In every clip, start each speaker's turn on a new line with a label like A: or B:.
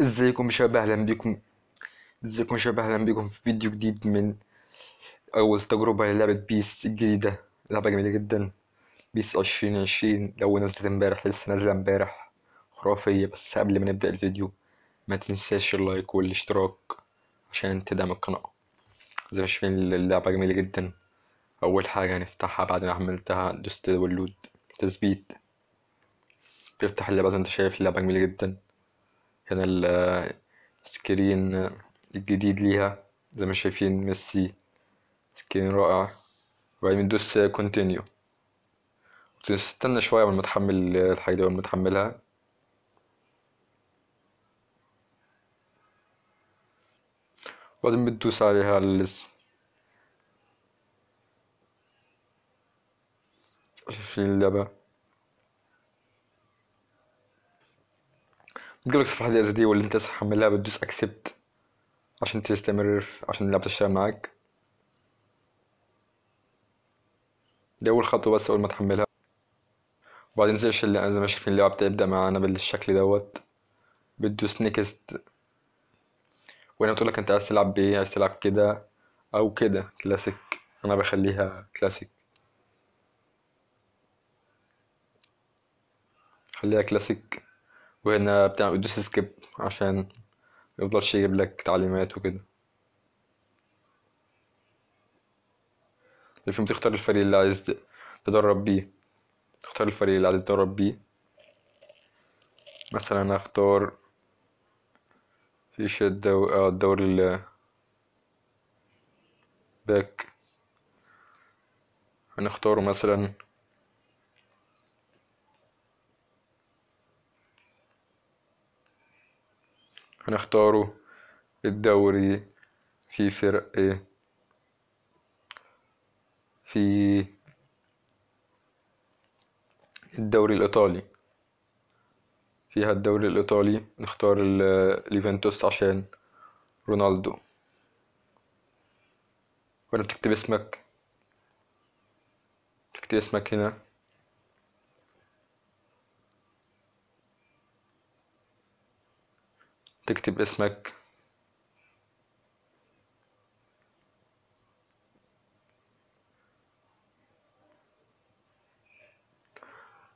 A: ازيكم شباب اهلا بكم ازيكم شباب اهلا بكم في فيديو جديد من اول تجربة للعبة بيس الجديدة لعبة جميلة جدا بيس عشرين عشرين لو نزلت امبارح لسه نازلة امبارح خرافية بس قبل ما نبدأ الفيديو ما تنساش اللايك والاشتراك عشان تدعم القناة زي ما شايفين اللعبة جميلة جدا أول حاجة هنفتحها بعد ما عملتها دوست داونلود تثبيت تفتح اللعبة زي ما انت شايف اللعبة جميلة جدا كان السكرين آه, الجديد ليها زي ما شايفين ميسي سكرين رائع وبعدين بندوس كونتينيو تستنى شوية قبل ما تحمل الحاجة دي قبل ما تحملها وبعدين بتدوس عليها لسه شايفين اللعبة تقول لك صفحه ديال جديد ولا انت تحملها بتدوس اكسبت عشان تستمر عشان اللعبه تشتغل معاك دي اول خطوه بس اول ما تحملها وبعدين زي الشيء اللي انا شايفين اللعبه بتبدا معانا بالشكل دوت بتدوس نيكست وهنا بتقولك انت عايز تلعب بايه عايز تلعب كده او كده كلاسيك انا بخليها كلاسيك خليها كلاسيك وهنا بتعمل دوس سكيب عشان ميفضلش يجيب لك تعليمات وكده فيهم تختار الفريق اللي عايز تدرب بيه تختار الفريق اللي عايز تدرب بيه مثلا هختار فيش آه، الدوري الدور ال باك هنختاره مثلا هنختاره الدوري في فرق إيه؟ في الدوري الإيطالي فيها الدوري الإيطالي نختار اليوفنتوس عشان رونالدو وانا بتكتب اسمك بتكتب اسمك هنا تكتب اسمك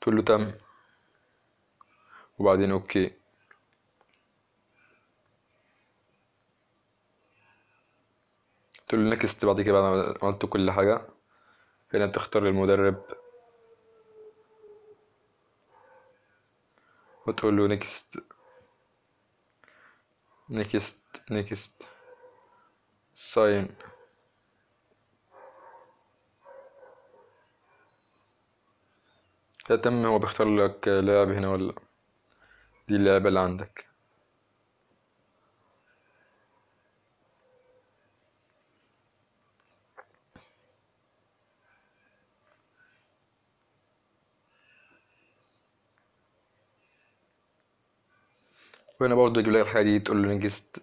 A: تقول له تم وبعدين اوكي تقول له نكست بعد كده بعد ما عملت كل حاجة هنا تختار المدرب وتقول له نكست نيكست نيكست ساين تتم هو بيختار لك لعب هنا ولا دي اللعبة اللي عندك وهنا برضه اجيب لك الحاجه دي تقول له نجست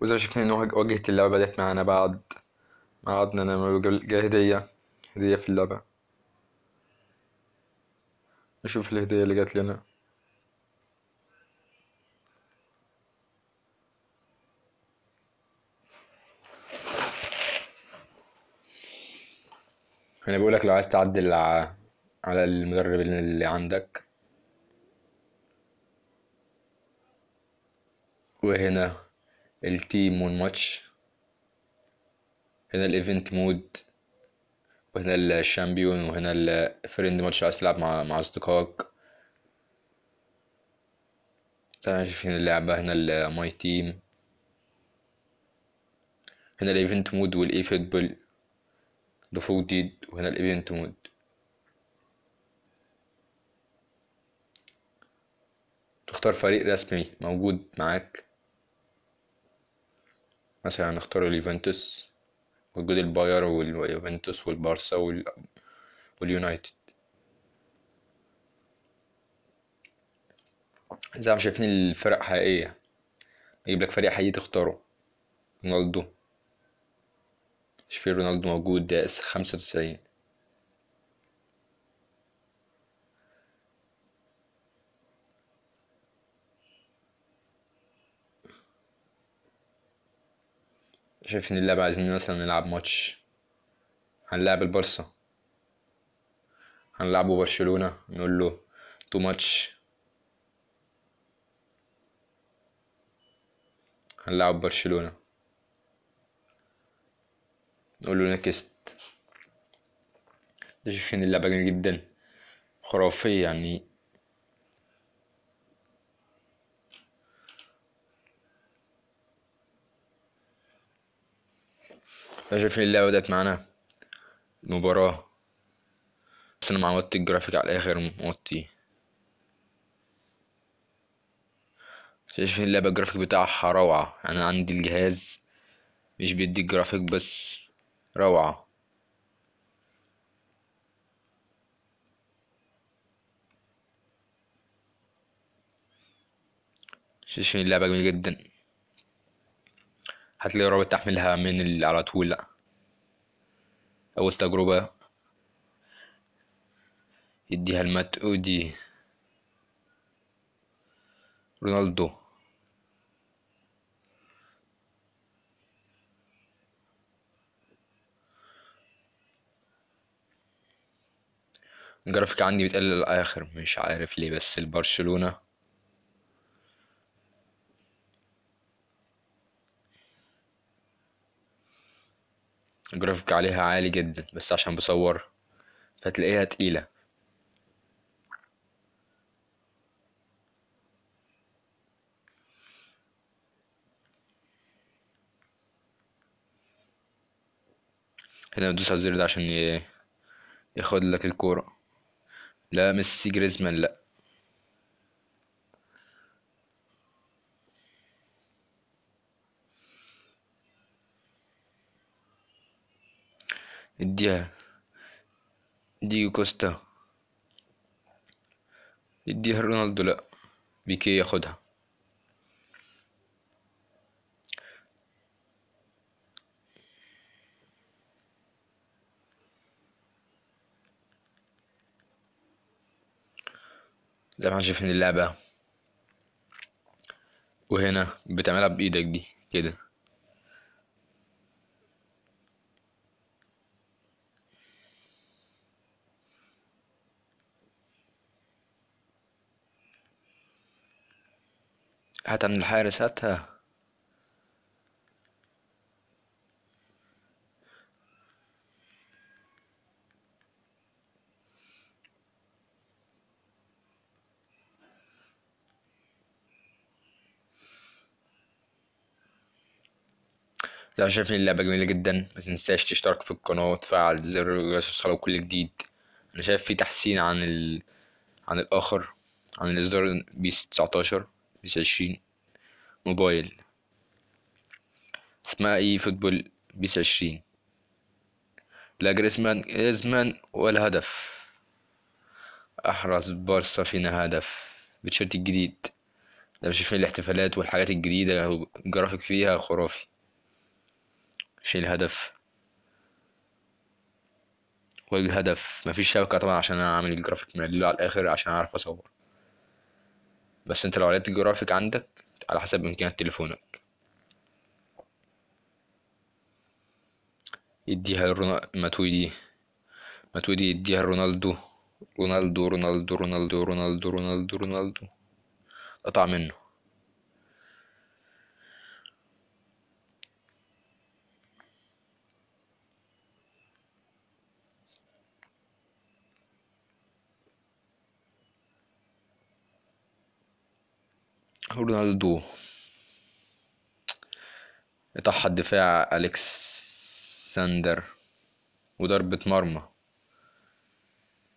A: وزي ما شفنا ان واجهت اللعبه بدات معانا بعد ما قعدنا انا جاي هديه هديه في اللعبه نشوف الهديه اللي جات لنا انا بقولك لو عايز تعدل على المدرب اللي عندك وهنا التيم والماتش هنا الايفنت مود وهنا الشامبيون وهنا الفريند ماتش عايز تلعب مع مع اصدقائك شايفين اللعبة هنا الماي تيم هنا الايفنت مود والاي فوتبول ضفوه جديد وهنا الايفنت مود تختار فريق رسمي موجود معاك مثلا نختار اليوفنتوس وجود الباير واليوفنتوس والبارسا وال... واليونايتد زي ما شايفين الفرق حقيقية اجيب لك فريق حقيقي تختاره رونالدو في رونالدو موجود ده اس خمسة وتسعين شايفين اللعبة عايزين مثلا نلعب ماتش هنلعب البارسا هنلعبه برشلونة نقول له تو ماتش هنلعب برشلونة نقول له نكست شايفين اللعبة جميلة جدا خرافية يعني احنا شايفين اللعبة ديت معانا المباراة بس انا معوضت الجرافيك على الاخر موطي شايفين اللعبة الجرافيك بتاعها روعة انا عندي الجهاز مش بيدي الجرافيك بس روعة شايفين اللعبة جميلة جدا هتلاقي رابط تحملها من على طول لأ أول تجربة يديها المات أودي رونالدو الجرافيك عندي بتقلل الآخر مش عارف ليه بس البرشلونة الجرافيك عليها عالي جدا بس عشان بصور فتلاقيها تقيلة هنا بتدوس على الزر ده عشان ياخد لك الكورة لا ميسي جريزمان لا دي دي كوستا يديها رونالدو لا بيكي ياخدها زي ما شايفين اللعبة وهنا بتعملها بإيدك دي كده هات من الحارس هاتها لو شايفين اللعبة جميلة جدا ما تنساش تشترك في القناة وتفعل زر الجرس الصلاة كل جديد انا شايف في تحسين عن ال... عن الاخر عن الاصدار بيس 19 بيس عشرين موبايل اسمها اي فوتبول بيس عشرين لا جريزمان جريزمان ولا هدف احرز بارسا فينا هدف بتشيرت الجديد لو شايفين الاحتفالات والحاجات الجديدة الجرافيك فيها خرافي شيل الهدف والهدف مفيش شبكة طبعا عشان انا عامل الجرافيك مقلله على الاخر عشان اعرف اصور بس انت لو عليت الجرافيك عندك على حسب امكانيات تليفونك يديها ماتويدي ماتويدي يديها رونالدو رونالدو رونالدو رونالدو رونالدو رونالدو رونالدو قطع منه رونالدو اتاحها الدفاع الكسندر وضربة مرمى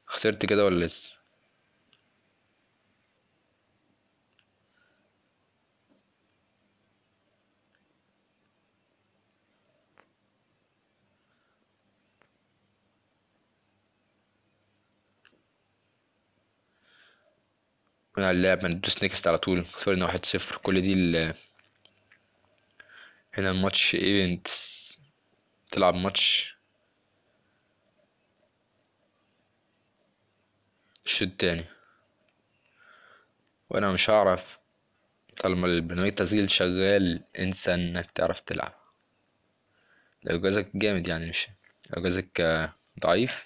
A: خسرت كده ولا لسه كنا على اللعب ما ندوس نكست على طول خسرنا واحد صفر كل دي ال... هنا الماتش ايفنت تلعب ماتش الشوط التاني وانا مش هعرف طالما البرنامج التسجيل شغال انسى انك تعرف تلعب لو جازك جامد يعني مش لو جازك ضعيف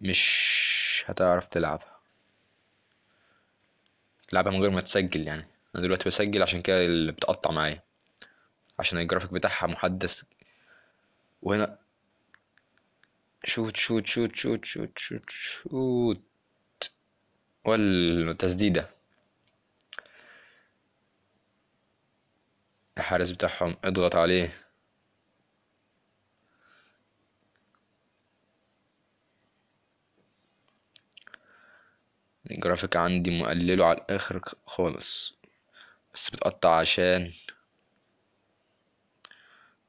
A: مش هتعرف تلعب لعبها من غير ما تسجل يعني انا دلوقتي بسجل عشان كده اللي بتقطع معايا عشان الجرافيك بتاعها محدث وهنا شوت شوت شوت شوت شوت شوت شوت والتسديدة الحارس بتاعهم اضغط عليه الجرافيك عندي مقلله على الاخر خالص بس بتقطع عشان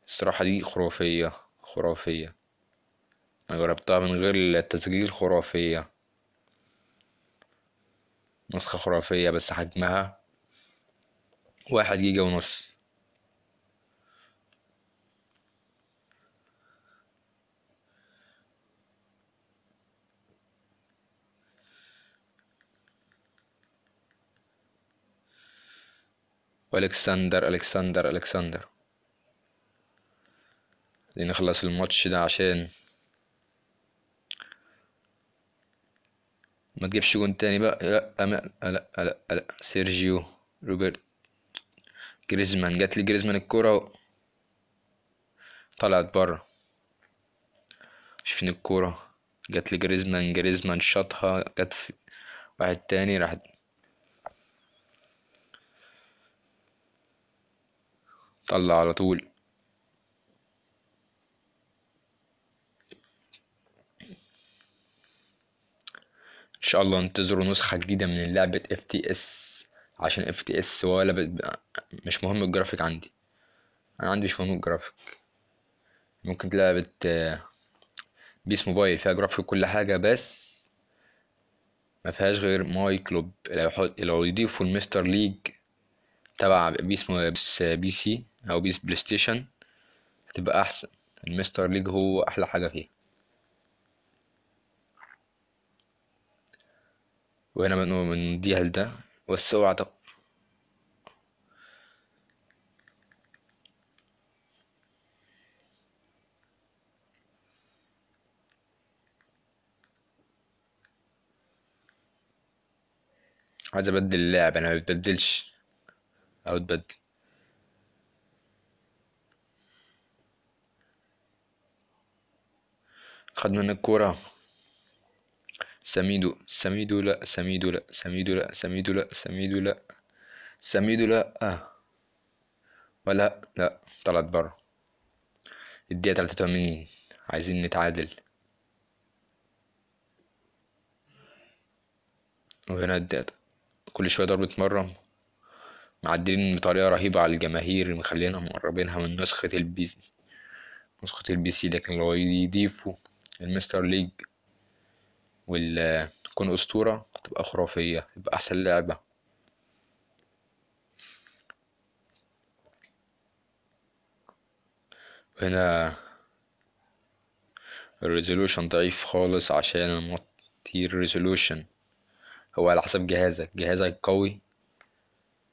A: الصراحة دي خرافية خرافية انا جربتها من غير التسجيل خرافية نسخة خرافية بس حجمها واحد جيجا ونص والكسندر الكسندر الكسندر عايزين نخلص الماتش ده عشان ما تجيبش جون تاني بقى لا لا لا لا, لا. سيرجيو روبرت جريزمان جات لي جريزمان الكرة طلعت بره شفنا الكرة جات لي جريزمان جريزمان شاطها جات في واحد تاني راحت هتطلع على طول ان شاء الله انتظروا نسخة جديدة من لعبة FTS عشان FTS ولا بت... مش مهم الجرافيك عندي انا عندي مش مهم الجرافيك ممكن لعبة بيس آه، موبايل فيها جرافيك كل حاجة بس ما فيهاش غير ماي كلوب لو يضيفوا المستر ليج تبع بيس بيس آه، بي سي او بيس بلاي ستيشن هتبقى احسن المستر ليج هو احلى حاجه فيه وهنا من من دي هل ده بس اوعى عايز ابدل اللعب انا ما بتبدلش او تبدل خد منك سميدو سميدو لا سميدو لا سميدو لا سميدو لا سميدو لا سميدو لا آه. ولا لا طلعت برا الدقيقة تلاتة وتمانين عايزين نتعادل وهنا الدقيقة كل شوية ضربة مرة معدلين بطريقة رهيبة على الجماهير مخلينا مقربينها من نسخة البيزي نسخة سي لكن لو يضيفوا المستر ليج وال تكون أسطورة تبقى خرافية تبقى أحسن لعبة هنا الريزولوشن ضعيف خالص عشان المطير ريزولوشن هو على حسب جهازك جهازك قوي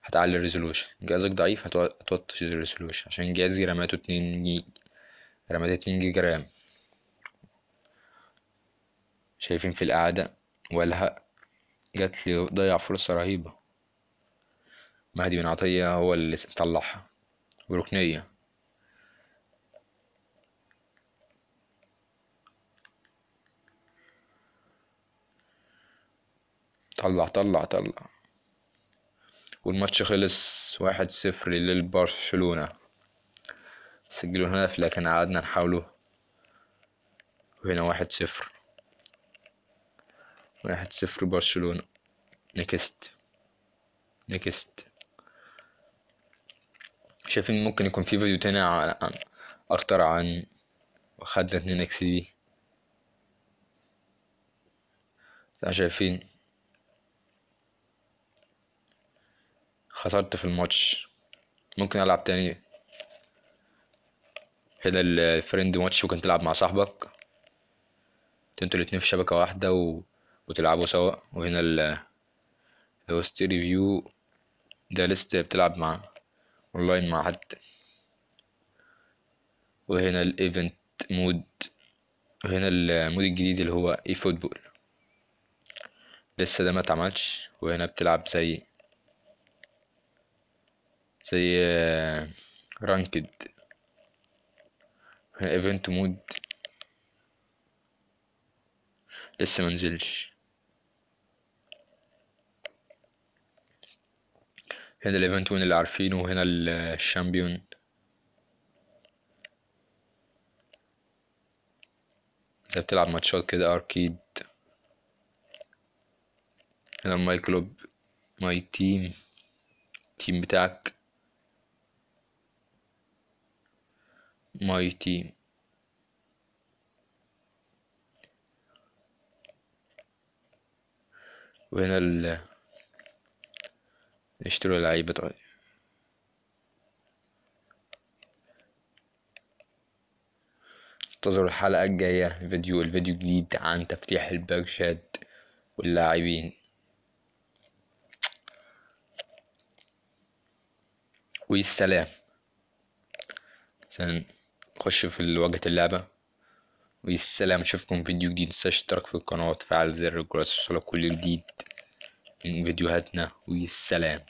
A: هتعلي الريزولوشن جهازك ضعيف هتوطي الريزولوشن عشان جهازي رماته اتنين جيجا رماته اتنين جيجا رام شايفين في القعدة والهق جات لي ضيع فرصة رهيبة مهدي بن عطية هو اللي طلعها وركنية طلع طلع طلع والماتش خلص واحد صفر للبرشلونة سجلوا هدف لكن قعدنا نحاوله وهنا واحد صفر واحد صفر برشلونة نكست نكست شايفين ممكن يكون في فيديو تاني عن اكتر عن خدنا اتنين اكس دي شايفين خسرت في الماتش ممكن العب تاني هنا الفريند ماتش ممكن تلعب مع صاحبك انتوا الاتنين في شبكة واحدة و وتلعبوا سوا وهنا ال هوست ريفيو ده لسه بتلعب مع اونلاين مع حد وهنا الايفنت مود وهنا المود الجديد اللي هو اي فوتبول لسه ده ما اتعملش وهنا بتلعب زي زي رانكد هنا ايفنت مود لسه منزلش هنا الايفنت وين اللي عارفينه وهنا الشامبيون انت بتلعب ماتشات كده اركيد هنا ماي كلوب ماي تيم التيم بتاعك ماي تيم وهنا ال اشتروا لعيبة طيب انتظروا الحلقة الجاية فيديو الفيديو الجديد عن تفتيح البرشاد واللاعبين والسلام عشان نخش في واجهة اللعبة والسلام نشوفكم فيديو جديد متنساش الاشتراك في القناة وتفعل زر الجرس عشان كل جديد من فيديوهاتنا والسلام